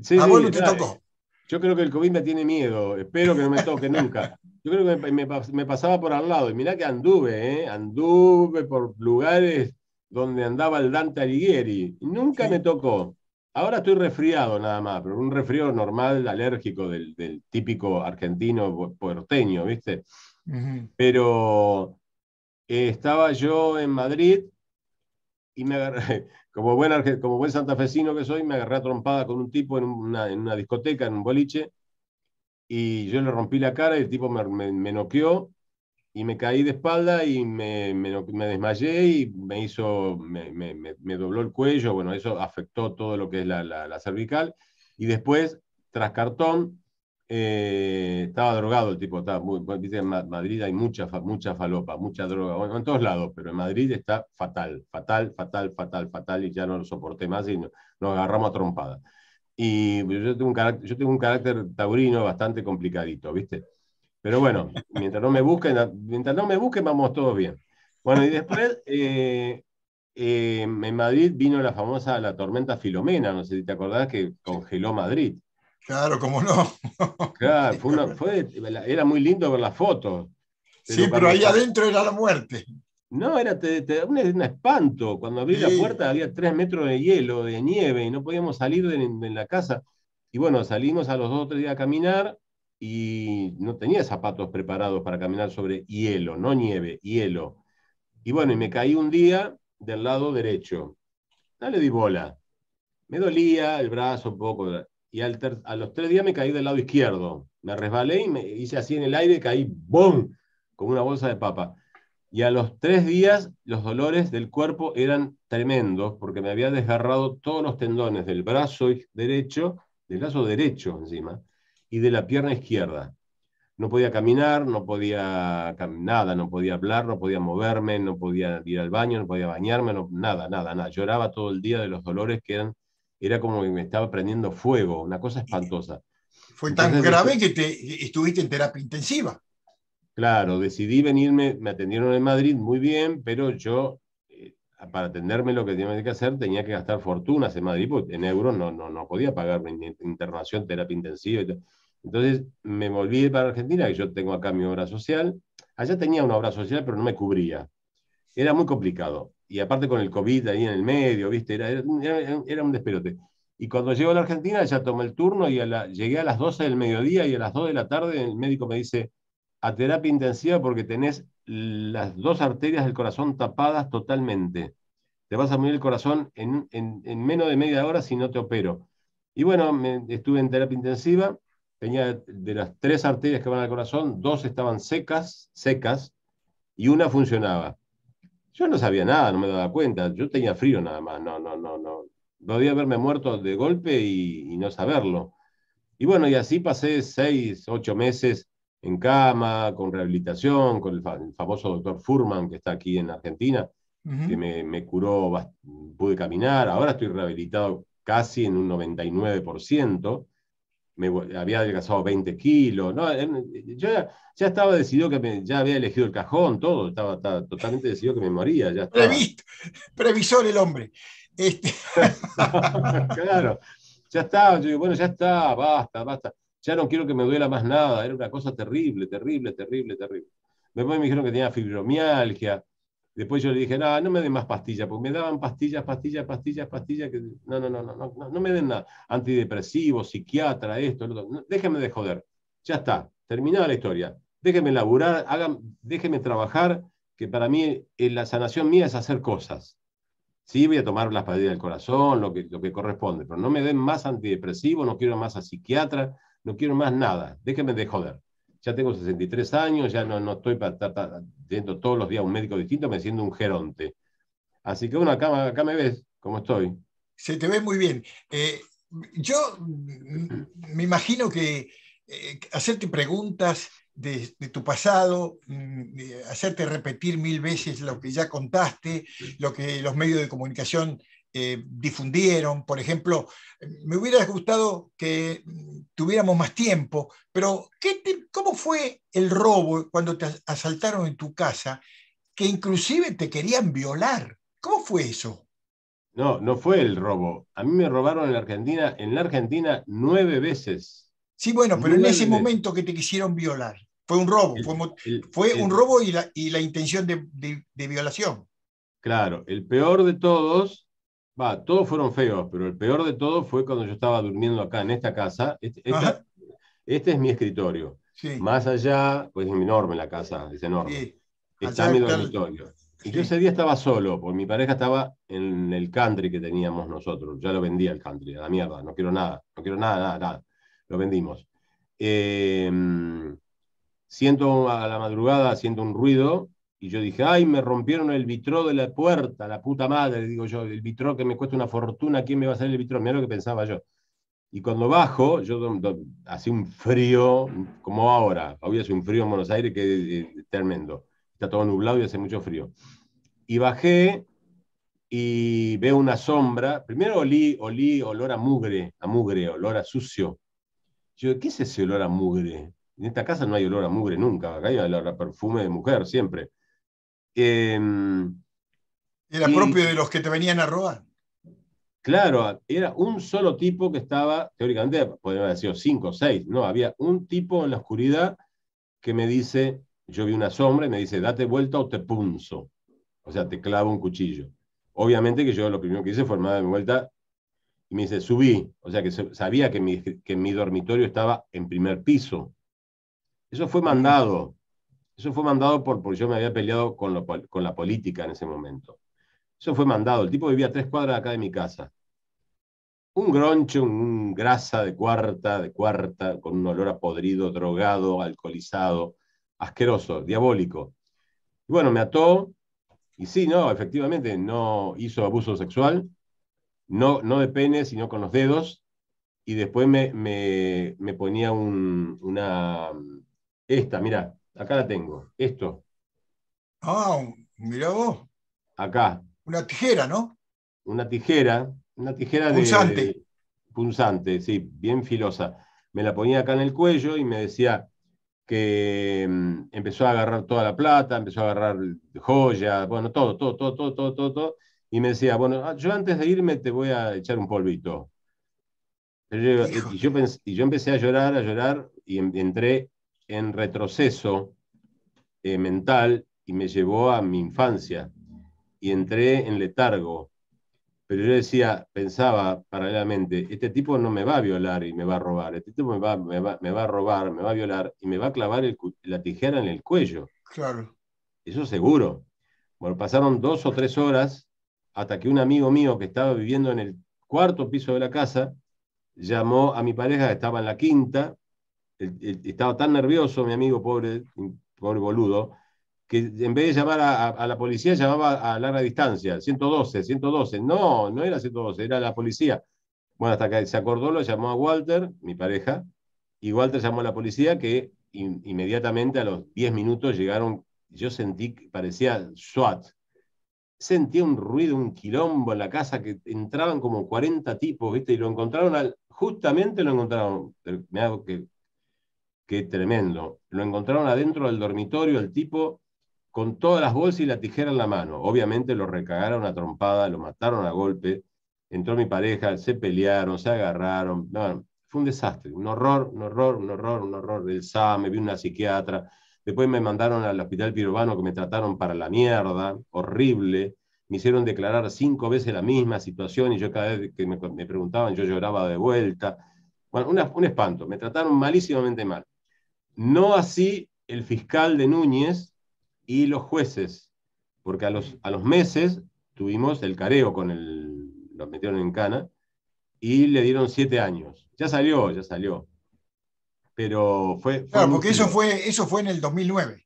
Speaker 2: Sí, te tocó. Yo creo que el COVID me tiene miedo, espero que no me toque nunca. Yo creo que me, pasaba por al lado, y mirá que anduve, ¿eh? anduve por lugares donde andaba el Dante Alighieri, nunca me tocó. Ahora estoy resfriado nada más, pero un resfriado normal, alérgico del, típico argentino puerteño, ¿viste? Pero eh, estaba yo en Madrid y me agarré, como buen, como buen santafesino que soy, me agarré a trompada con un tipo en una, en una, discoteca, en un boliche, y yo le rompí la cara y el tipo me, me, noqueó y me caí de espalda y me, me desmayé y me hizo, me, dobló el cuello, bueno, eso afectó todo lo que es la, la cervical, y después, tras cartón, eh, estaba drogado el tipo, está. muy, en Madrid hay mucha, mucha falopa, mucha droga, en todos lados, pero en Madrid está fatal, fatal, fatal, fatal, fatal, y ya no lo soporté más y nos agarramos a trompada. Y yo tengo, un carácter, taurino bastante complicadito, ¿viste? Pero bueno, mientras no me busquen, mientras no me busquen, vamos todos bien. Bueno, y después eh, eh, en Madrid vino la famosa la tormenta Filomena, no sé si te acordás, que congeló Madrid.
Speaker 1: Claro, cómo no.
Speaker 2: claro, era muy lindo ver las fotos. sí, pero ahí adentro era la muerte. No, era te, un, espanto. Cuando abrí la puerta había tres metros de hielo, de nieve, y no podíamos salir de, la casa. Y bueno, salimos a los dos o tres días a caminar y no tenía zapatos preparados para caminar sobre hielo, no nieve, hielo. Y bueno, y me caí un día del lado derecho. Dale, di bola. Me dolía el brazo un poco y a los tres días me caí del lado izquierdo. Me resbalé y me hice así en el aire, caí ¡bum! como una bolsa de papa. Y a los tres días los dolores del cuerpo eran tremendos porque me había desgarrado todos los tendones del brazo derecho, del brazo derecho encima, y de la pierna izquierda. No podía caminar, no podía nada, no podía hablar, no podía moverme, no podía ir al baño, no podía bañarme, nada, nada, nada. Lloraba todo el día de los dolores que eran era como que me estaba prendiendo fuego, una cosa espantosa.
Speaker 1: Fue tan grave que te, estuviste en terapia intensiva.
Speaker 2: Claro, decidí venirme, me atendieron en Madrid muy bien, pero yo, eh, para atenderme lo que tenía que hacer, tenía que gastar fortunas en Madrid, porque en euros no, no, podía pagar mi internación, terapia intensiva. Entonces me volví para Argentina, que yo tengo acá mi obra social. Allá tenía una obra social, pero no me cubría. Era muy complicado y aparte con el COVID ahí en el medio, ¿viste? Era, era, un desperote. Y cuando llego a la Argentina ya tomé el turno y la, llegué a las 12 del mediodía y a las 2 de la tarde el médico me dice, a terapia intensiva porque tenés las dos arterias del corazón tapadas totalmente. Te vas a morir el corazón en, menos de media hora si no te opero. Y bueno, estuve en terapia intensiva, tenía de las tres arterias que van al corazón, dos estaban secas, secas, y una funcionaba. Yo no sabía nada, no me daba cuenta. Yo tenía frío nada más, no, no, no, no. Podía haberme muerto de golpe y, no saberlo. Y bueno, y así pasé seis, ocho meses en cama, con rehabilitación, con el, famoso doctor Furman, que está aquí en Argentina, que me, me curó, pude caminar. Ahora estoy rehabilitado casi en un 99% me había adelgazado 20 kilos, yo ya, estaba decidido que ya había elegido el cajón, todo, estaba, totalmente decidido que me moría. Ya previsor el hombre. Este claro, ya estaba, yo digo, bueno, ya está, basta, basta, ya no quiero que me duela más nada, era una cosa terrible, terrible, terrible, terrible. me dijeron que tenía fibromialgia, Después yo le dije, no, no me den más pastillas, porque me daban pastillas, pastillas, pastillas, pastillas, que no, no, no, no, no, no me den nada. Antidepresivo, psiquiatra, esto, déjeme de joder. Ya está, terminada la historia. Déjenme laburar, hagan, déjenme trabajar, que para mí eh, la sanación mía es hacer cosas. Sí, voy a tomar las pastillas del corazón, lo que, lo que corresponde, pero no me den más antidepresivo no quiero más a psiquiatra, no quiero más nada. Déjenme de joder ya tengo 63 años, ya no, estoy para estar teniendo todos los días un médico distinto, me siento un geronte. Así que bueno, acá, me ves, cómo estoy. Se te ve muy bien.
Speaker 1: Eh, yo
Speaker 2: me imagino que
Speaker 1: eh, hacerte preguntas de, tu pasado, mm, eh, hacerte repetir mil veces lo que ya contaste, lo que los medios de comunicación eh, difundieron. Por ejemplo, me hubiera gustado que tuviéramos más tiempo, pero ¿qué ¿cómo fue el robo cuando te asaltaron en tu casa, que inclusive te querían violar? ¿Cómo fue eso?
Speaker 2: No, no fue el robo. A mí me robaron en la Argentina, en la Argentina nueve veces. Sí, bueno, pero en ese momento
Speaker 1: que te quisieron violar. Fue un robo, fue, un robo y la, y la intención de, de violación.
Speaker 2: Claro, el peor de todos Va, todos fueron feos, pero el peor de todo fue cuando yo estaba durmiendo acá en esta casa. Este, este es mi escritorio. Más allá, pues es enorme la casa, es enorme. Está mi dormitorio. Y yo ese día estaba solo, porque mi pareja estaba en el country que teníamos nosotros. Ya lo vendía el country, a la mierda, no quiero nada, no quiero nada, nada, nada. Lo vendimos. Eh, siento a la madrugada, siento un ruido y yo dije, ay, me rompieron el vitró de la puerta, la puta madre, digo yo, el vitró que me cuesta una fortuna, ¿quién me va a hacer el vitró? Mira lo que pensaba yo. Y cuando bajo, yo hacía un frío como ahora. Hoy hace un frío en Buenos Aires que es eh, tremendo. Está todo nublado y hace mucho frío. Y bajé y veo una sombra. Primero olí, olí olor a mugre, a mugre, olor a sucio. Yo, ¿qué es ese olor a mugre? En esta casa no hay olor a mugre nunca. Acá hay olor a perfume de mujer siempre. Em, era propio de
Speaker 1: los que te venían a robar.
Speaker 2: Claro, era un solo tipo que estaba, teóricamente podría haber sido cinco o seis, no, había un tipo en la oscuridad que me dice, yo vi una sombra y me dice, date vuelta o te punzo, o sea, te clavo un cuchillo. Obviamente que yo lo primero que hice fue darme vuelta y me dice, subí, o sea, que sabía que mi, que mi dormitorio estaba en primer piso. Eso fue mandado, eso fue mandado por, porque yo me había peleado con, la política en ese momento. Eso fue mandado. El tipo vivía a tres cuadras acá de mi casa. Un groncho, un grasa de cuarta, de cuarta, con un olor a podrido, drogado, alcoholizado, asqueroso, diabólico. bueno, me ató. Y sí, no, efectivamente, no hizo abuso sexual, no, no de pene, sino con los dedos. Y después me, me, ponía una. Esta, mira, Acá la tengo, esto. Ah, mirá vos. Acá. Una tijera, ¿no? Una tijera, una tijera De, punzante, sí, bien filosa. Me la ponía acá en el cuello y me decía que mm, empezó a agarrar toda la plata, empezó a agarrar joyas, bueno, todo, todo, todo, todo, todo, todo, todo. Y me decía, bueno, ah, yo antes de irme te voy a echar un polvito. y, yo empecé a llorar, a llorar, y entré en retroceso eh, mental y me llevó a mi infancia y entré en letargo. Pero yo decía, pensaba paralelamente, este tipo no me va a violar y me va a robar, este tipo me va, a robar, me va a violar y me va a clavar la tijera en el cuello. Claro. Eso seguro. Bueno, pasaron dos o tres horas hasta que un amigo mío que estaba viviendo en el cuarto piso de la casa llamó a mi pareja que estaba en la quinta estaba tan nervioso, mi amigo pobre, pobre boludo, que en vez de llamar a, la policía, llamaba a larga distancia, 112, 112. No, no era 112, era la policía. Bueno, hasta que se acordó, lo llamó a Walter, mi pareja, y Walter llamó a la policía que inmediatamente a los 10 minutos llegaron, yo sentí, que parecía SWAT. sentí un ruido, un quilombo en la casa, que entraban como 40 tipos, ¿viste? Y lo encontraron, al, justamente lo encontraron, me hago que Qué tremendo. Lo encontraron adentro del dormitorio el tipo con todas las bolsas y la tijera en la mano. Obviamente lo recagaron a trompada, lo mataron a golpe. Entró mi pareja, se pelearon, se agarraron. fue un desastre, un horror, un horror, un horror, un horror. El SAM, me vi una psiquiatra. Después me mandaron al hospital pirobano que me trataron para la mierda, horrible. Me hicieron declarar cinco veces la misma situación y yo cada vez que me, preguntaban yo lloraba de vuelta. Bueno, un espanto. Me trataron malísimamente mal. No así el fiscal de Núñez y los jueces, porque a los, meses tuvimos el careo con el, lo metieron en cana y le dieron siete años. Ya salió, ya salió. Pero fue... claro,
Speaker 1: porque eso fue, eso fue en el 2009.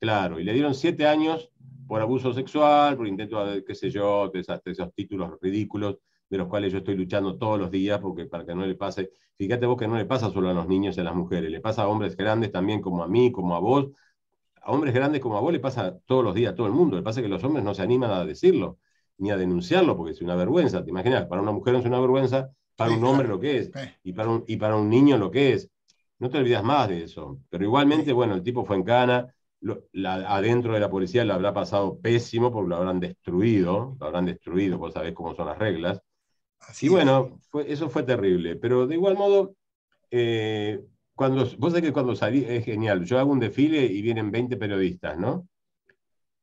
Speaker 2: Claro, y le dieron siete años por abuso sexual, por intento, de qué sé yo, de esos títulos ridículos de los cuales yo estoy luchando todos los días porque, para que no le pase. Fíjate vos que no le pasa solo a los niños y a las mujeres, le pasa a hombres grandes también como a mí, como a vos. A hombres grandes como a vos le pasa todos los días a todo el mundo. Le pasa que los hombres no se animan a decirlo ni a denunciarlo porque es una vergüenza. ¿Te imaginas? Para una mujer es una vergüenza, para un hombre lo que es y para un, y para un niño lo que es. No te olvidas más de eso. Pero igualmente, bueno, el tipo fue en cana. adentro de la policía le habrá pasado pésimo porque lo habrán destruido, lo habrán destruido, vos sabés cómo son las reglas. Sí, bueno, eso fue terrible, pero de igual modo, eh, cuando, vos sabés que cuando salí, es genial, yo hago un desfile y vienen 20 periodistas, ¿no?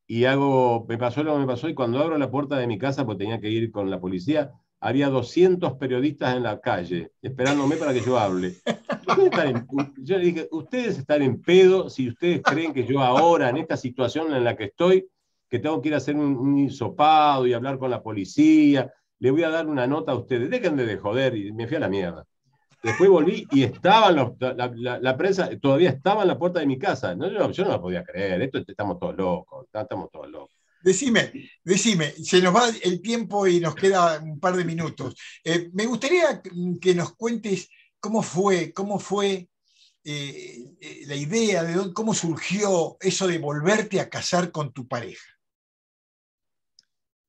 Speaker 2: Y hago, me pasó lo que me pasó y cuando abro la puerta de mi casa, porque tenía que ir con la policía, había 200 periodistas en la calle esperándome para que yo hable. yo le dije, ustedes están en pedo si ustedes creen que yo ahora, en esta situación en la que estoy, que tengo que ir a hacer un, un, y hablar con la policía le voy a dar una nota a ustedes, dejen de joder, y me fui a la mierda. Después volví y estaban la, la, prensa, todavía estaba en la puerta de mi casa. No, yo, no la podía creer, estamos todos locos, estamos todos locos.
Speaker 1: Decime, decime, se nos va el tiempo y nos queda un par de minutos. Eh, me gustaría que nos cuentes cómo fue, cómo fue eh, eh, la idea, de cómo surgió eso de volverte a casar con tu pareja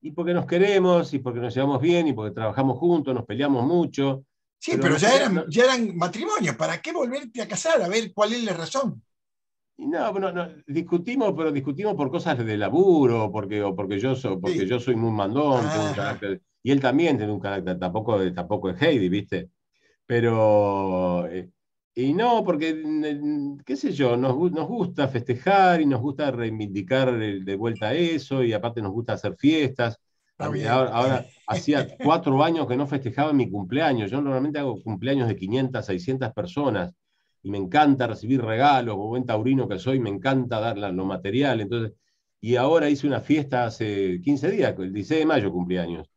Speaker 2: y porque nos queremos, y porque nos llevamos bien, y porque trabajamos juntos, nos peleamos mucho. Sí, pero, ya, eran, ya eran matrimonios, ¿para qué volverte a casar? A ver cuál es la razón. no, bueno, discutimos, pero discutimos por cosas de laburo, porque, o porque yo soy, porque yo soy muy mandón, ah. y él también tiene un carácter, tampoco, tampoco es Heidi, ¿viste? Pero eh, y no, porque, mm, qué sé yo, nos, nos gusta festejar y nos gusta reivindicar de, vuelta eso y aparte nos gusta hacer fiestas. Ahora, hacía cuatro años que no festejaba mi cumpleaños. Yo normalmente hago cumpleaños de 500, 600 personas y me encanta recibir regalos, buen taurino que soy, me encanta dar lo material. Entonces, y ahora hice una fiesta hace 15 días, el 16 de mayo cumpleaños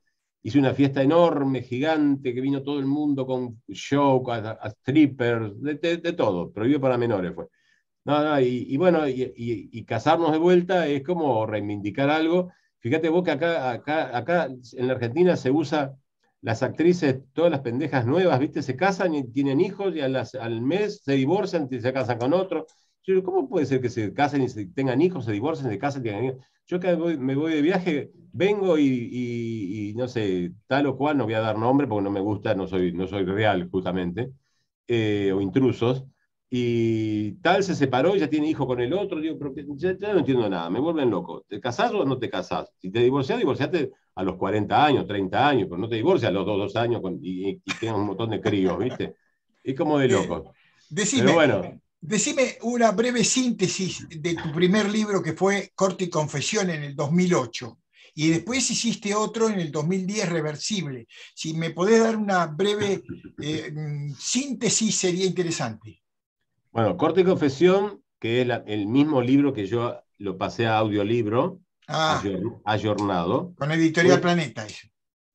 Speaker 2: hice una fiesta enorme, gigante, que vino todo el mundo con show, a, strippers, de, todo, prohibido para menores fue. y, bueno, y, casarnos de vuelta es como reivindicar algo. Fíjate vos que acá, acá, acá en la Argentina se usa las actrices, todas las pendejas nuevas, ¿viste? Se casan y tienen hijos y al mes se divorcian y se casan con otro. ¿Cómo puede ser que se casen y tengan hijos, se divorcian, se casen y tengan hijos? yo que me voy de viaje, vengo y, no sé, tal o cual, no voy a dar nombre porque no me gusta, no soy, no soy real justamente, eh, o intrusos, y tal se separó, ya tiene hijo con el otro, digo, pero ya, no entiendo nada, me vuelven loco. ¿Te casás o no te casás? Si te divorciás, divorciate a los 40 años, 30 años, pero no te divorcias a los 2, 2 años con, y, y, un montón de críos, ¿viste? Es como de eh, loco. Decime, pero bueno.
Speaker 1: Decime una breve síntesis de tu primer libro que fue Corte y Confesión en el 2008 y después hiciste otro en el 2010 reversible. Si me podés dar una breve eh, síntesis sería interesante.
Speaker 2: Bueno, Corte y Confesión, que es el mismo libro que yo lo pasé a audiolibro, ah. ayornado.
Speaker 1: Con Editorial Planeta.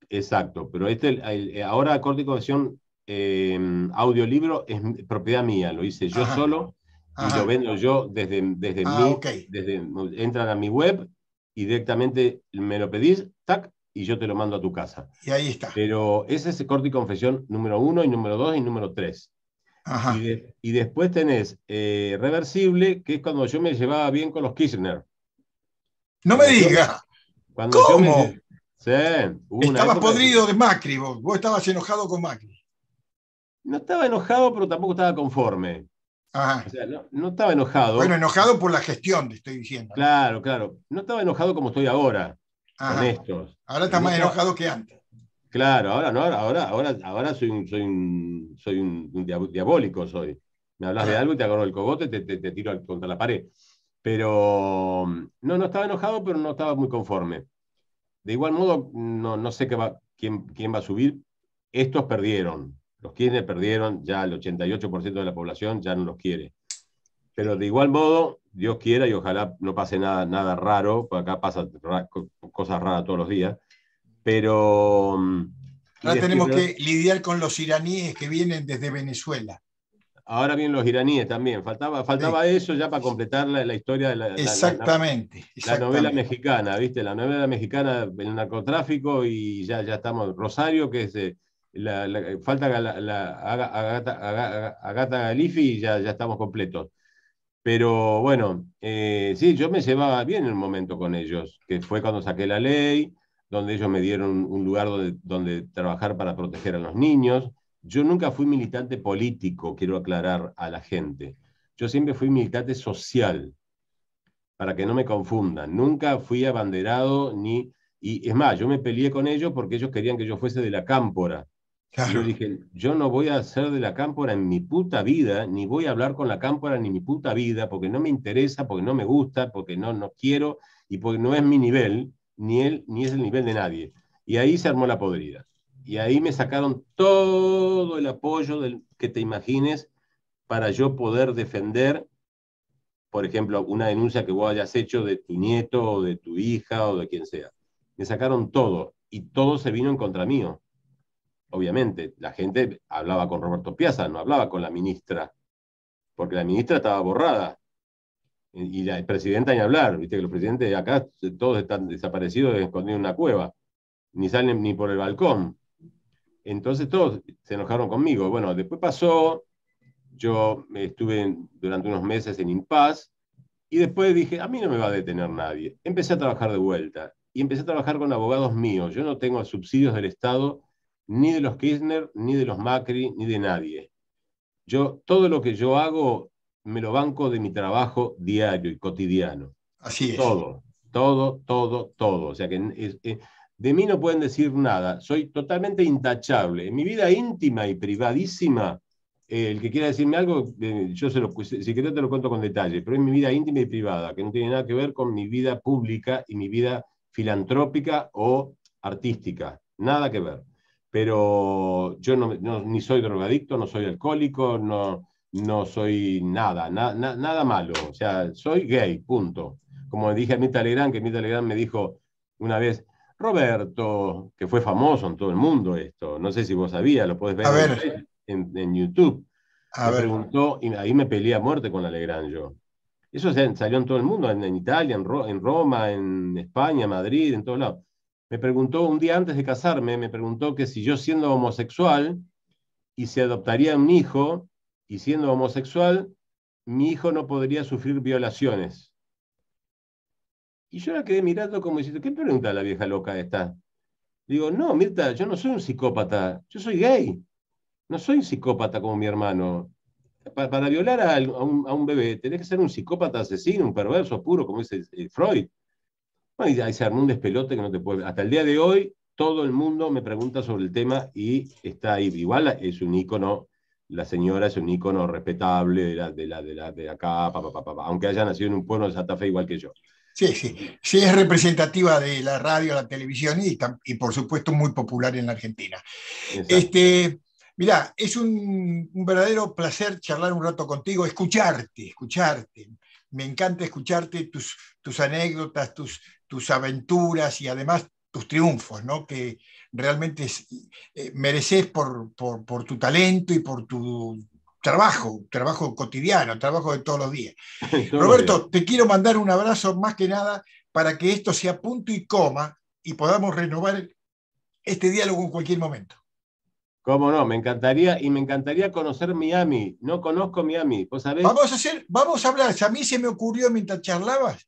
Speaker 2: Exacto, pero este, ahora Corte y Confesión eh, audiolibro es propiedad mía, lo hice yo solo y lo vendo yo desde, desde ah, mi, desde, entran a mi web y directamente me lo pedís, tac, y yo te lo mando a tu casa. Y ahí está. Pero ese es el corte y confesión número uno y número dos y número tres. Ajá. Y, después tenés eh, reversible, que es cuando yo me llevaba bien con los Kirchner. No me digas. ¿Cómo? Yo Estabas podrido de Macri, vos. vos estabas enojado con Macri no estaba enojado, pero tampoco estaba conforme. Ajá. O sea, no, estaba enojado. Bueno, enojado por la gestión, te estoy diciendo. Claro, claro. No estaba enojado como estoy ahora. Ajá. estos
Speaker 1: Ahora está más enojado que antes.
Speaker 2: Claro, ahora no, ahora, ahora, ahora soy un, soy un, un diabólico, soy. Me hablas de algo y te agarro el cogote y te, tiro contra la pared. Pero no, no estaba enojado, pero no estaba muy conforme. De igual modo, no, no sé qué va, quién, quién va a subir. Estos perdieron. Los Kirchner perdieron, ya el 88% de la población ya no los quiere. Pero de igual modo, Dios quiera y ojalá no pase nada, nada raro, porque acá pasan cosas raras todos los días, pero... Mm, Ahora tenemos que
Speaker 1: lidiar con los iraníes que vienen desde Venezuela.
Speaker 2: Ahora vienen los iraníes también. Faltaba, faltaba eso ya para completar la, historia de la, exactamente, la, novela mexicana, ¿viste? La novela mexicana del narcotráfico y ya, ya estamos. Rosario, que es la, eh, falta la, Agata, Galifi y ya, ya estamos completos. Pero bueno, eh, sí, yo me llevaba bien en un momento con ellos, que fue cuando saqué la ley, donde ellos me dieron un lugar donde, donde trabajar para proteger a los niños. Yo nunca fui militante político, quiero aclarar a la gente. Yo siempre fui militante social, para que no me confundan. Nunca fui abanderado ni... Y es más, yo me peleé con ellos porque ellos querían que yo fuese de la cámpora. Yo dije, yo no voy a hacer de la cámpora en mi puta vida, ni voy a hablar con la cámpora ni mi puta vida, porque no me interesa, porque no me gusta, porque no, no quiero y porque no es mi nivel, ni él, ni es el nivel de nadie. Y ahí se armó la podrida. Y ahí me sacaron todo el apoyo del, que te imagines para yo poder defender, por ejemplo, una denuncia que vos hayas hecho de tu nieto o de tu hija o de quien sea. Me sacaron todo y todo se vino en contra mío obviamente, la gente hablaba con Roberto Piazza, no hablaba con la ministra, porque la ministra estaba borrada. Eh, y la presidenta ni hablar, viste que los presidentes acá eh, todos están desaparecidos, escondidos en una cueva, ni salen ni por el balcón. Entonces todos se enojaron conmigo. Bueno, después pasó, yo estuve durante unos meses en impas y después dije, a mí no me va a detener nadie. Empecé a trabajar de vuelta y empecé a trabajar con abogados míos. Yo no tengo subsidios del Estado ni de los Kirchner, ni de los Macri, ni de nadie. Yo, todo lo que yo hago, me lo banco de mi trabajo diario y cotidiano. Así es. Todo, todo, todo, todo. O sea que eh, de mí no pueden decir nada. Soy totalmente intachable. En mi vida íntima y privadísima, eh, el que quiera decirme algo, eh, yo se lo si querés te lo cuento con detalle, pero es mi vida íntima y privada, que no tiene nada que ver con mi vida pública y mi vida filantrópica o artística. Nada que ver pero yo no, ni soy drogadicto, no soy alcohólico, no, soy nada, nada malo. O sea, soy gay, punto. Como dije a Mita Legrand, que Mita Legrand me dijo una vez, Roberto, que fue famoso en todo el mundo esto, no sé si vos sabías, lo podés ver, En, YouTube. me preguntó, y ahí me peleé a muerte con Alegrán yo. Eso salió en todo el mundo, en, Italia, en, en Roma, en España, Madrid, en todos lados me preguntó un día antes de casarme, me preguntó que si yo siendo homosexual y se adoptaría un hijo y siendo homosexual, mi hijo no podría sufrir violaciones. Y yo la quedé mirando como diciendo, ¿qué pregunta la vieja loca esta? Digo, no, Mirta, yo no soy un psicópata, yo soy gay. No soy un psicópata como mi hermano. Para, violar a, un, a, un, bebé tenés que ser un psicópata asesino, un perverso puro, como dice eh, Freud. Bueno, y ahí un despelote que no te puede. Hasta el día de hoy, todo el mundo me pregunta sobre el tema y está ahí. Igual es un ícono, la señora es un ícono respetable de la, la, de acá, aunque haya nacido en un pueblo de Santa Fe igual que yo. Sí, sí.
Speaker 1: Sí, es representativa de la radio, la televisión y, y por supuesto muy popular en la Argentina. Este, mirá, es un, un, verdadero placer charlar un rato contigo, escucharte, escucharte. Me encanta escucharte tus, tus anécdotas, tus, tus aventuras y además tus triunfos, ¿no? que realmente eh, mereces por, tu talento y por tu trabajo, trabajo cotidiano, trabajo de todos los días.
Speaker 2: Roberto,
Speaker 1: te quiero mandar un abrazo más que nada para que esto sea punto y coma y podamos renovar este diálogo en cualquier momento.
Speaker 2: Cómo no, me encantaría y me encantaría conocer Miami. No conozco Miami, ¿vos sabés? Vamos a hacer, vamos a hablar. a mí se me ocurrió mientras charlabas,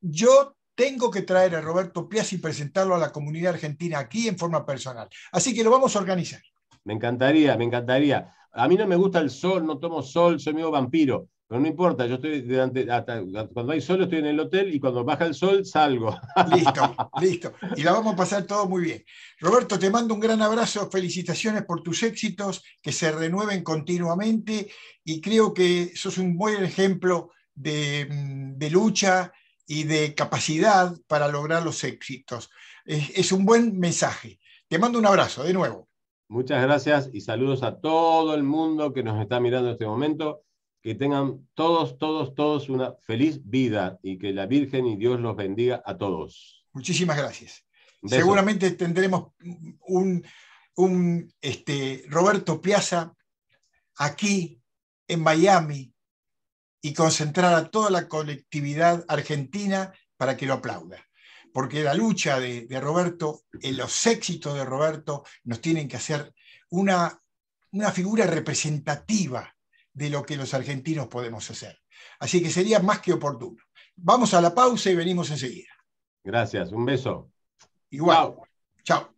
Speaker 2: yo
Speaker 1: tengo que traer a Roberto Piazzi y presentarlo a la comunidad argentina aquí en forma personal. Así que lo
Speaker 2: vamos a organizar. Me encantaría, me encantaría. A mí no me gusta el sol, no tomo sol, soy medio vampiro, pero no importa, yo estoy hasta, cuando hay sol estoy en el hotel y cuando baja el sol salgo. Listo, listo. Y la vamos a pasar todo muy bien. Roberto, te mando un gran abrazo,
Speaker 1: felicitaciones por tus éxitos, que se renueven continuamente y creo que sos un buen ejemplo de mm, lucha y de capacidad para lograr los éxitos. Es, un buen mensaje. Te mando un abrazo de nuevo.
Speaker 2: Muchas gracias y saludos a todo el mundo que nos está mirando en este momento. Que tengan todos, todos, todos una feliz vida y que la Virgen y Dios los bendiga a todos.
Speaker 1: Muchísimas gracias.
Speaker 2: Seguramente
Speaker 1: tendremos un, un este, Roberto Piazza aquí en Miami y concentrar a toda la colectividad argentina para que lo aplauda. Porque la lucha de, Roberto, eh, los éxitos de Roberto nos tienen que hacer una, una figura representativa de lo que los argentinos podemos hacer. Así que sería más que oportuno. Vamos a la pausa y venimos enseguida.
Speaker 2: Gracias, un beso. Igual. Chao.